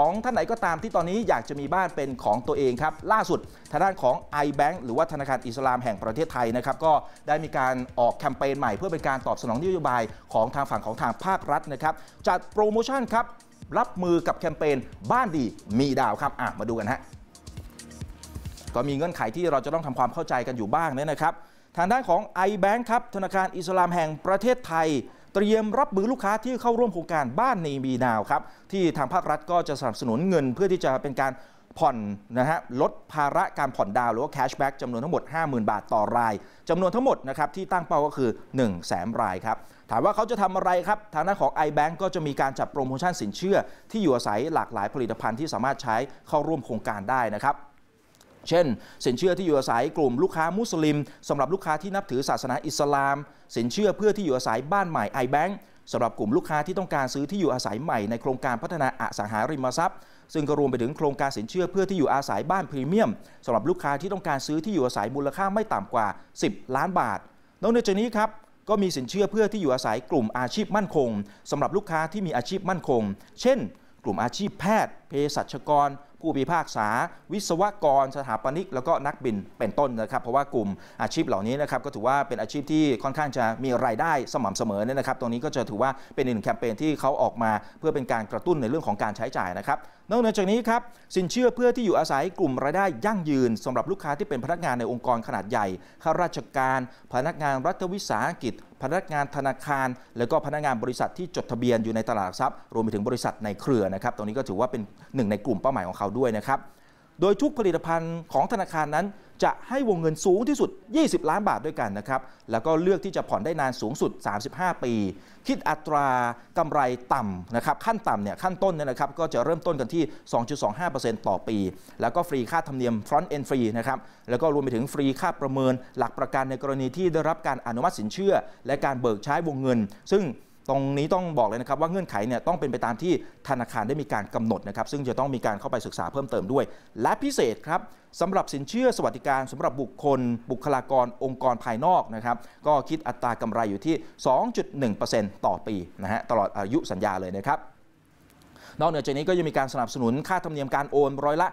ของท่านไหนก็ตามที่ตอนนี้อยากจะมีบ้านเป็นของตัวเองครับล่าสุดทางด้านของ iBank หรือว่าธนาคารอิสลามแห่งประเทศไทยนะครับก็ได้มีการออกแคมเปญใหม่เพื่อเป็นการตอบสนองนโยบายของทางฝั่งของทางภาครัฐนะครับจัดโปรโมชั่นครับรับมือกับแคมเปญบ้านดีมีดาวครับมาดูกันฮะก็มีเงื่อนไขที่เราจะต้องทำความเข้าใจกันอยู่บ้างนะครับทางด้านของ iBank ครับธนาคารอิสลามแห่งประเทศไทยเตรียมรับมือลูกค้าที่เข้าร่วมโครงการบ้านในมีนาวครับที่ทางภาครัฐก็จะสนับสนุนเงินเพื่อที่จะเป็นการผ่อนนะฮะลดภาระการผ่อนดาวหรือว่าแคชแบ็กจำนวนทั้งหมด 50,000 บาทต่อรายจำนวนทั้งหมดนะครับที่ตั้งเป้าก็คือ1 0 0 0 0แสนรายครับถามว่าเขาจะทำอะไรครับ ทางด้านของ iBank ก็จะมีการจัดโปรโมชั่นสินเชื่อ ที่อยู่อาศัยหลากหลายผลิตภัณฑ์ที่สามารถใช้เข้าร่วมโครงการได้นะครับเช่น สินเชื่อที่อยู่อาศัยกลุ่มลูกค้ามุสลิมสำหรับลูกค้าที่นับถือศาสนาอิสลาม สินเชื่อเพื่อที่อยู่อาศัยบ้านใหม่ไอแบงค์สำหรับกลุ่มลูกค้าที่ต้องการซื้อที่อยู่อาศัยใหม่ในโครงการพัฒนาอสังหาริมทรัพย์ซึ่งก็รวมไปถึงโครงการสินเชื่อเพื่อที่อยู่อาศัยบ้านพรีเมียมสำหรับลูกค้าที่ต้องการซื้อที่อยู่อาศัยมูลค่าไม่ต่ำกว่า 10 ล้านบาท นอกจากนี้ครับก็มีสินเชื่อเพื่อที่อยู่อาศัยกลุ่มอาชีพมั่นคงสำหรับลูกค้าที่มีอาชีพมั่นคง เช่น กลุ่มอาชีพแพทย์เภสัชกรผู้พิพากษา วิศวกร สถาปนิกแล้วก็นักบินเป็นต้นนะครับ เพราะว่ากลุ่มอาชีพเหล่านี้นะครับก็ถือว่าเป็นอาชีพที่ค่อนข้างจะมีรายได้สม่ำเสมอเนี่ยนะครับ ตรงนี้ก็จะถือว่าเป็นหนึ่งแคมเปญที่เขาออกมาเพื่อเป็นการกระตุ้นในเรื่องของการใช้จ่ายนะครับนอกจากนี้ครับสินเชื่อเพื่อที่อยู่อาศัยกลุ่มรายได้ยั่งยืน สำหรับลูกค้าที่เป็นพนักงานในองค์กรขนาดใหญ่ข้าราชการ พนักงานรัฐวิสาหกิจพนักงานธนาคาร และก็พนักงานบริษัทที่จดทะเบียนอยู่ในตลาดัทรัพย์รวมไปถึงบริษัทในเครือนะครับตรงนี้ก็ถือว่าเป็นหนึ่งในกลุ่มเป้าหมายของเขาด้วยนะครับโดยทุกผลิตภัณฑ์ของธนาคารนั้นจะให้วงเงินสูงที่สุด 20 ล้านบาทด้วยกันนะครับ แล้วก็เลือกที่จะผ่อนได้นานสูงสุด 35 ปี คิดอัตรากำไรต่ำนะครับ ขั้นต่ำเนี่ย ขั้นต้นเนี่ยนะครับ ก็จะเริ่มต้นกันที่ 2.25%ต่อปี แล้วก็ฟรีค่าธรรมเนียม front end free นะครับ แล้วก็รวมไปถึงฟรีค่าประเมินหลักประกันในกรณีที่ได้รับการอนุมัติสินเชื่อ และการเบิกใช้วงเงิน ซึ่งตรงนี้ต้องบอกเลยนะครับว่าเงื่อนไขเนี่ยต้องเป็นไปตามที่ธนาคารได้มีการกำหนดนะครับ ซึ่งจะต้องมีการเข้าไปศึกษาเพิ่มเติมด้วย และพิเศษครับสำหรับสินเชื่อสวัสดิการสำหรับบุคคล บุคลากรองค์กรภายนอกนะครับ ก็คิดอัตรากำไรอยู่ที่ 2.1%ต่อปีนะฮะตลอดอายุสัญญาเลยนะครับ นอกเหนือจากนี้ก็ยังมีการสนับสนุนค่าธรรมเนียมการโอน ร้อยละ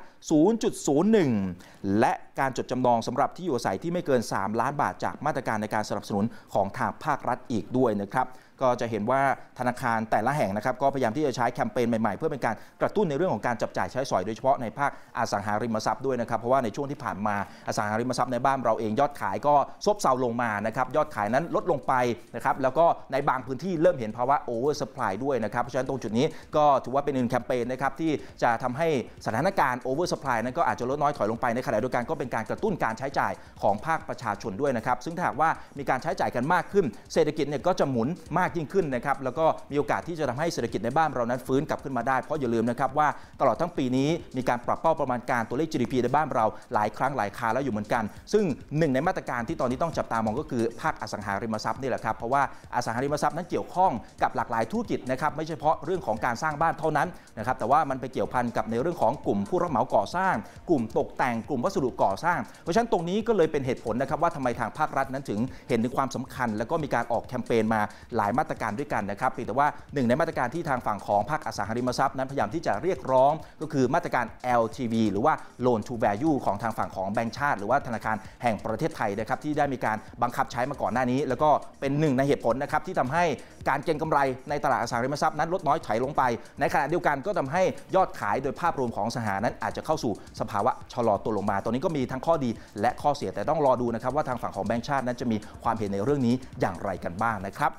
0.01 และการจดจำนองสำหรับที่อยู่อาศัยที่ไม่เกิน 3 ล้านบาทจากมาตรการในการสนับสนุนของทางภาครัฐอีกด้วยนะครับก็จะเห็นว่าธนาคารแต่ละแห่งนะครับก็พยายามที่จะใช้แคมเปญใหม่ๆเพื่อเป็นการกระตุ้นในเรื่องของการจับจ่ายใช้สอยโดยเฉพาะในภาคอสังหาริมทรัพย์ด้วยนะครับเพราะว่าในช่วงที่ผ่านมาอสังหาริมทรัพย์ในบ้านเราเองยอดขายก็ซบเซาลงมานะครับยอดขายนั้นลดลงไปนะครับแล้วก็ในบางพื้นที่เริ่มเห็นภาวะโอเวอร์สป라이ด้วยนะครับเพราะฉะนั้นตรงจุดนี้ก็ถือว่าเป็นหนึ่งแคมเปญนะครับที่จะทำให้สถานการณ์โอเวอร์สป라이นั้นก็อาจจะลดน้อยถอยลงไปในขณะเดียวกันก็เป็นการกระตุ้นการใช้จ่ายของภาคประชาชนด้วยนะครับซึ่งถ้าหากว่ามีการใช้จ่ายกันมากขึ้นเศรษฐกิจเนี่ยก็จะหมุนมากากยิ่งขึ้นนะครับ แล้วก็มีโอกาสที่จะทำให้เศรษฐกิจในบ้านเรานั้น ฟื้นกลับขึ้นมาได้ เพราะอย่าลืมนะครับว่าตลอดทั้งปีนี้มีการปรับเป้าประมาณการตัวเลข GDP ในบ้านเราหลายครั้งหลายคาแล้วอยู่เหมือนกัน ซึ่งหนึ่งในมาตรการที่ตอนนี้ต้องจับตามองก็คือ ภาคอสังหาริมทรัพย์นี่แหละครับ เพราะว่าอสังหาริมทรัพย์นั้นเกี่ยวข้องกับหลากหลายธุรกิจนะครับ ไม่เฉพาะเรื่องของการสร้างบ้านเท่านั้นนะครับ แต่ว่ามันไปเกี่ยวพันกับในเรื่องของกลุ่มผู้รับเหมาก่อสร้าง กลุ่มตกแต่ง กลุ่มวัสดุก่อสร้าง เพราะฉะนั้นตรงนี้ก็เลยเป็นเหตุผลนะครับว่าทำไมทางภาครัฐนั้นถึงเห็นถึงความสำคัญ แล้วก็มีการออกแคมเปญมาหลายมาตรการด้วยกันนะครับแต่ว่าหนึ่งในมาตรการที่ทางฝั่งของภาคอสังหาริมทรัพย์นั้นพยายามที่จะเรียกร้องก็คือมาตรการ LTV หรือว่า Loan to Value ของทางฝั่งของแบงค์ชาติ หรือว่าธนาคารแห่งประเทศไทยนะครับที่ได้มีการบังคับใช้มาก่อนหน้านี้ แล้วก็เป็นหนึ่งในเหตุผลนะครับที่ทำให้การเก็งกำไรในตลาดอสังหาริมทรัพย์นั้น ลดน้อยถอยลงไป ในขณะเดียวกันก็ทำให้ยอดขายโดยภาพรวมของสหานั้น อาจจะเข้าสู่สภาวะชะลอตัวลงมาตอนนี้ก็มีทั้งข้อดีและข้อเสียแต่ต้องรอดูนะครับว่าทางฝั่งของแบงค์ชาตินั้นจะมีความเห็นในเรื่องนี้อย่างไรกันบ้างนะครับ